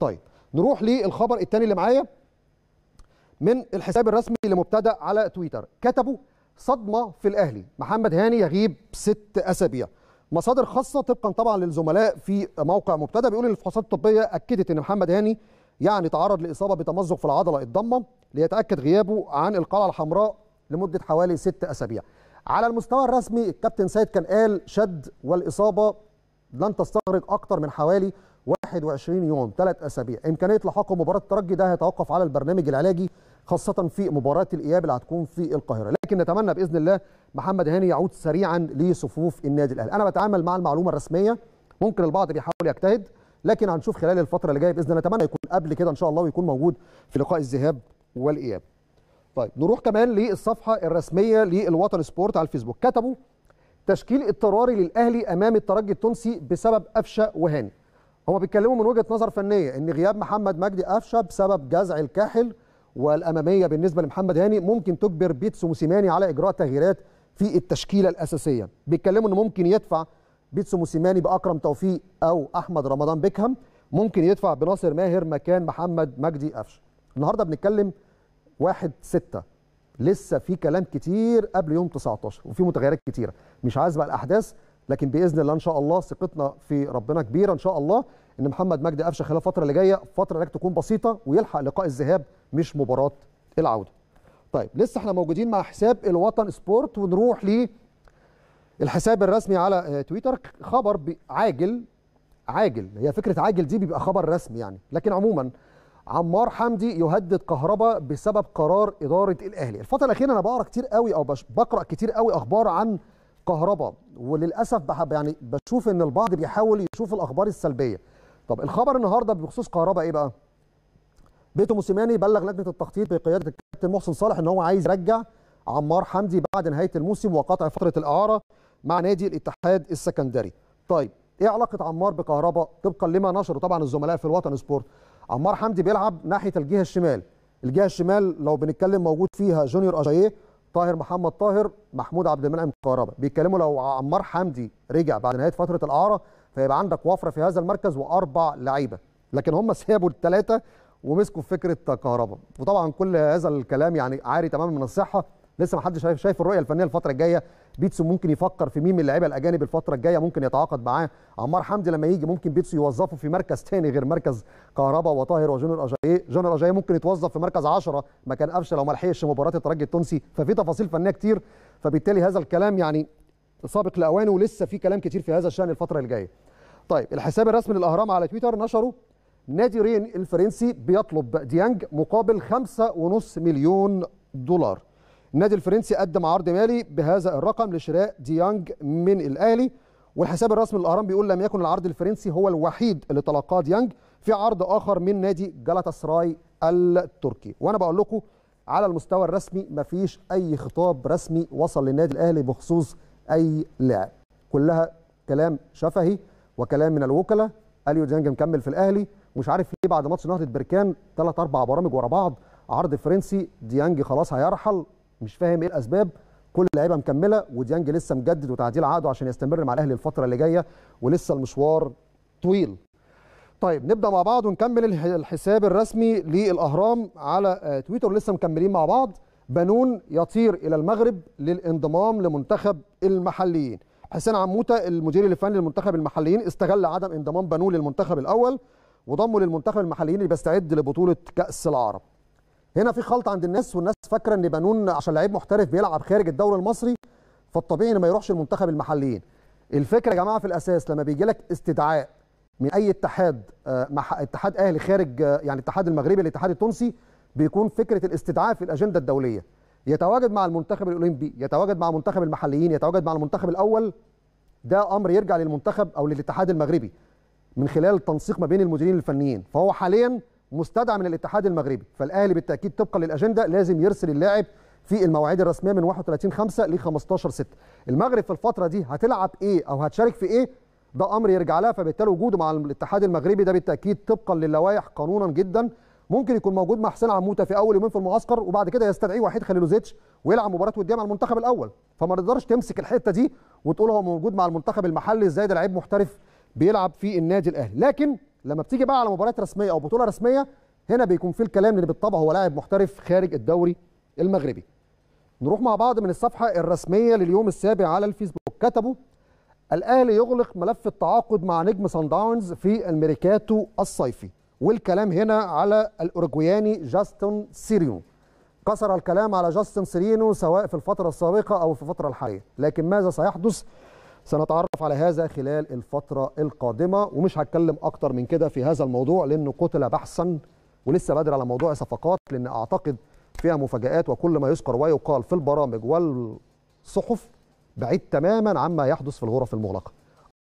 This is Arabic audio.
طيب نروح للخبر الثاني اللي معايا من الحساب الرسمي لمبتدا على تويتر كتبوا صدمه في الاهلي محمد هاني يغيب ست اسابيع مصادر خاصه طبقا طبعا للزملاء في موقع مبتدا بيقول ان الفحوصات الطبيه اكدت ان محمد هاني يعني تعرض لاصابه بتمزق في العضله الضمه ليتاكد غيابه عن القلعه الحمراء لمده حوالي ست اسابيع على المستوى الرسمي الكابتن سيد كان قال شد والاصابه لن تستغرق اكثر من حوالي 21 يوم ثلاث أسابيع إمكانية لحق مباراة الترجي ده هيتوقف على البرنامج العلاجي خاصة في مباراة الإياب اللي هتكون في القاهرة لكن نتمنى بإذن الله محمد هاني يعود سريعا لصفوف النادي الأهلي أنا بتعامل مع المعلومة الرسمية ممكن البعض بيحاول يجتهد لكن هنشوف خلال الفترة اللي جاية بإذن الله نتمنى يكون قبل كده إن شاء الله ويكون موجود في لقاء الذهاب والإياب طيب نروح كمان للصفحة الرسمية للوطن سبورت على الفيسبوك كتبوا تشكيل اضطراري للأهلي أمام الترجي التونسي بسبب أفشة وهاني هما بيتكلموا من وجهه نظر فنيه ان غياب محمد مجدي قفشه بسبب جزع الكاحل والاماميه بالنسبه لمحمد هاني ممكن تجبر بيتسو موسيماني على اجراء تغييرات في التشكيله الاساسيه بيتكلموا ان ممكن يدفع بيتسو موسيماني باكرم توفيق او احمد رمضان بيكهام ممكن يدفع بناصر ماهر مكان محمد مجدي قفشه النهارده بنتكلم 1 6 لسه في كلام كتير قبل يوم 19 وفي متغيرات كتيره مش عايز بقى الاحداث لكن باذن الله ان شاء الله ثقتنا في ربنا كبيره ان شاء الله ان محمد مجدي قفشه خلال الفتره اللي جايه فتره لك تكون بسيطه ويلحق لقاء الذهاب مش مباراه العوده. طيب لسه احنا موجودين مع حساب الوطن سبورت ونروح ل الحساب الرسمي على آه، تويتر خبر عاجل عاجل هي فكره عاجل دي بيبقى خبر رسمي يعني لكن عموما عمار حمدي يهدد كهربا بسبب قرار اداره الاهلي الفتره الاخيره انا بقرا كتير قوي او بقرا كتير قوي اخبار عن كهرباء وللاسف يعني بشوف ان البعض بيحاول يشوف الاخبار السلبيه طب الخبر النهارده بخصوص كهرباء ايه بقى بيتو موسيماني بلغ لجنه التخطيط بقياده الكابتن محسن صالح ان هو عايز يرجع عمار حمدي بعد نهايه الموسم وقطع فتره الاعاره مع نادي الاتحاد السكندري طيب ايه علاقه عمار بكهرباء طبقا لما نشره طبعا الزملاء في الوطن سبورت عمار حمدي بيلعب ناحيه الجهه الشمال الجهه الشمال لو بنتكلم موجود فيها جونيور اجاييه طاهر محمد طاهر محمود عبد المنعم كهربا بيتكلموا لو عمار حمدي رجع بعد نهايه فتره الاعاره فيبقى عندك وفره في هذا المركز واربع لعيبه لكن هم سابوا الثلاثه ومسكوا في فكره كهربا وطبعا كل هذا الكلام يعني عاري تماما من الصحه لسه ما حدش شايف شايف الرؤيه الفنيه الفتره الجايه بيتسو ممكن يفكر في مين من اللعيبه الاجانب الفتره الجايه ممكن يتعاقد معاه عمار حمدي لما يجي ممكن بيتسو يوظفه في مركز تاني غير مركز كهربا وطاهر وجونر اجاي جونر اجاي ممكن يتوظف في مركز 10 مكان قفشه لو ما لحقش مباراه الترجي التونسي ففي تفاصيل فنيه كتير فبالتالي هذا الكلام يعني سابق لاوانه ولسه في كلام كتير في هذا الشان الفتره الجايه طيب الحساب الرسمي للاهرام على تويتر نشره نادي رين الفرنسي بيطلب ديانج مقابل 5.5 مليون دولار النادي الفرنسي قدم عرض مالي بهذا الرقم لشراء ديانج من الاهلي والحساب الرسمي للاهرام بيقول لم يكن العرض الفرنسي هو الوحيد اللي تلقاه ديانج في عرض اخر من نادي جالاتاسراي التركي وانا بقول لكم على المستوى الرسمي مفيش اي خطاب رسمي وصل للنادي الاهلي بخصوص اي لاعب كلها كلام شفهي وكلام من الوكلاء اليو ديانج مكمل في الاهلي مش عارف ليه بعد ماتش نهضه بركان ثلاث اربع برامج ورا بعض عرض فرنسي ديانج خلاص هيرحل مش فاهم ايه الاسباب كل اللعيبه مكمله وديانج لسه مجدد وتعديل عقده عشان يستمر مع الاهلي الفتره اللي جايه ولسه المشوار طويل طيب نبدا مع بعض ونكمل الحساب الرسمي للاهرام على آه، تويتر لسه مكملين مع بعض بنون يطير الى المغرب للانضمام لمنتخب المحليين حسين عموته المدير الفني للمنتخب المحليين استغل عدم انضمام بنون للمنتخب الاول وضمه للمنتخب المحليين اللي بيستعد لبطوله كاس العرب هنا في خلط عند الناس والناس فاكره ان بنون عشان لعيب محترف بيلعب خارج الدوري المصري فالطبيعي ان ما يروحش المنتخب المحليين الفكره يا جماعه في الاساس لما بيجي لك استدعاء من اي اتحاد آه، مح... اتحاد اهلي خارج آه، يعني الاتحاد المغربي الاتحاد التونسي بيكون فكره الاستدعاء في الاجنده الدوليه يتواجد مع المنتخب الاولمبي يتواجد مع منتخب المحليين يتواجد مع المنتخب الاول ده امر يرجع للمنتخب او للاتحاد المغربي من خلال التنسيق ما بين المديرين الفنيين فهو حاليا مستدعى من الاتحاد المغربي فالاهلي بالتاكيد طبقا للاجنده لازم يرسل اللاعب في المواعيد الرسميه من 31 5 ل 15 6 المغرب في الفتره دي هتلعب ايه او هتشارك في ايه ده امر يرجع لها فبالتالي وجوده مع الاتحاد المغربي ده بالتاكيد طبقا للوائح قانونا جدا ممكن يكون موجود مع حسين عموته في اول يومين في المعسكر وبعد كده يستدعيه وحيد خليلوزيتش ويلعب مباراه وديه مع المنتخب الاول فما تقدرش تمسك الحته دي وتقول هو موجود مع المنتخب المحلي ازاي ده لعيب محترف بيلعب في النادي الاهلي لكن لما بتيجي بقى على مباريات رسميه او بطوله رسميه هنا بيكون في الكلام اللي بالطبع هو لاعب محترف خارج الدوري المغربي نروح مع بعض من الصفحه الرسميه لليوم السابع على الفيسبوك كتبوا الاهلي يغلق ملف التعاقد مع نجم سان داونز في الميركاتو الصيفي والكلام هنا على الاورجواياني جاستون سيريو. كسر الكلام على جاستن سيرينو سواء في الفترة السابقة أو في الفترة الحالية لكن ماذا سيحدث سنتعرف على هذا خلال الفترة القادمة ومش هتكلم أكتر من كده في هذا الموضوع لأنه قتل بحثا ولسه بدري على موضوع صفقات لأن أعتقد فيها مفاجآت وكل ما يذكر ويقال في البرامج والصحف بعيد تماما عما يحدث في الغرف المغلقة